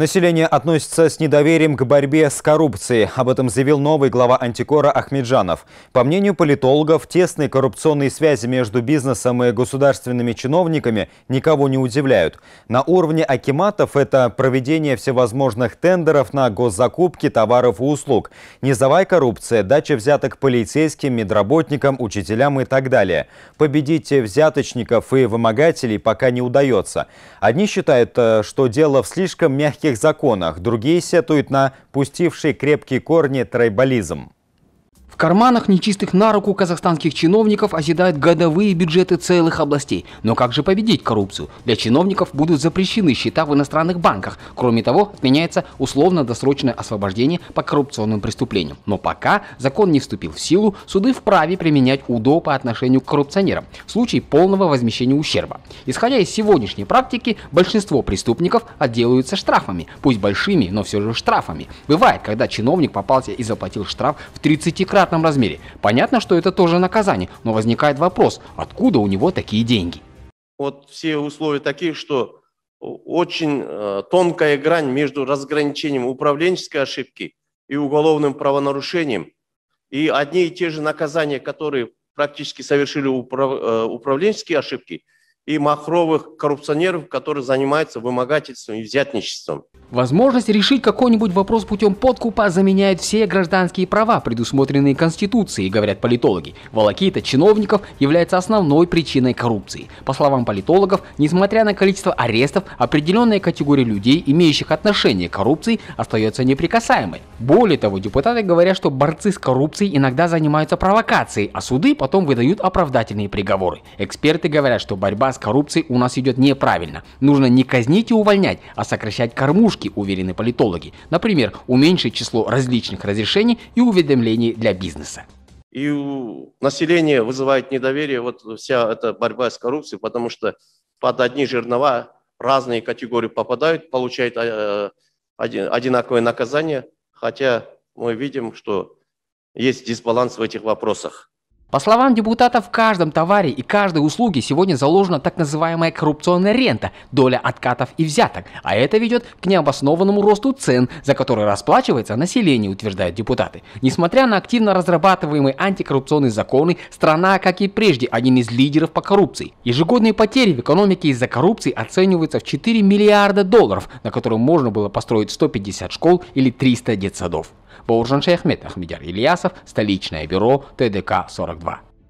Население относится с недоверием к борьбе с коррупцией. Об этом заявил новый глава антикора Ахмеджанов. По мнению политологов, тесные коррупционные связи между бизнесом и государственными чиновниками никого не удивляют. На уровне акиматов это проведение всевозможных тендеров на госзакупки товаров и услуг, низовая коррупция, дача взяток полицейским, медработникам, учителям и так далее. Победить взяточников и вымогателей пока не удается. Одни считают, э, что дело в слишком мягких российских законах, другие сетуют на пустивший крепкие корни трайбализм. В карманах нечистых на руку казахстанских чиновников оседают годовые бюджеты целых областей. Но как же победить коррупцию? Для чиновников будут запрещены счета в иностранных банках. Кроме того, отменяется условно-досрочное освобождение по коррупционным преступлениям. Но пока закон не вступил в силу, суды вправе применять УДО по отношению к коррупционерам в случае полного возмещения ущерба. Исходя из сегодняшней практики, большинство преступников отделаются штрафами, пусть большими, но все же штрафами. Бывает, когда чиновник попался и заплатил штраф в 30 крат квадратном размере. Понятно, что это тоже наказание, но возникает вопрос, откуда у него такие деньги? Вот все условия такие, что очень э, тонкая грань между разграничением управленческой ошибки и уголовным правонарушением. И одни и те же наказания, которые практически совершили управ, э, управленческие ошибки, и махровых коррупционеров, которые занимаются вымогательством и взятничеством. Возможность решить какой-нибудь вопрос путем подкупа заменяет все гражданские права, предусмотренные Конституцией, говорят политологи. Волокита чиновников является основной причиной коррупции. По словам политологов, несмотря на количество арестов, определенная категория людей, имеющих отношение к коррупции, остается неприкасаемой. Более того, депутаты говорят, что борцы с коррупцией иногда занимаются провокацией, а суды потом выдают оправдательные приговоры. Эксперты говорят, что борьба с коррупцией у нас идет неправильно. Нужно не казнить и увольнять, а сокращать кормушку разработки, уверены политологи. Например, уменьшить число различных разрешений и уведомлений для бизнеса. И у населения вызывает недоверие вот вся эта борьба с коррупцией, потому что под одни жернова разные категории попадают, получают э, одинаковое наказание, хотя мы видим, что есть дисбаланс в этих вопросах. По словам депутата, в каждом товаре и каждой услуге сегодня заложена так называемая коррупционная рента, доля откатов и взяток, а это ведет к необоснованному росту цен, за который расплачивается население, утверждают депутаты. Несмотря на активно разрабатываемые антикоррупционные законы, страна, как и прежде, один из лидеров по коррупции. Ежегодные потери в экономике из-за коррупции оцениваются в 4 миллиарда долларов, на которые можно было построить 150 школ или 300 детсадов. Бауржан Шаяхмет, Ахмедяр Ильясов, столичное бюро ТДК 42.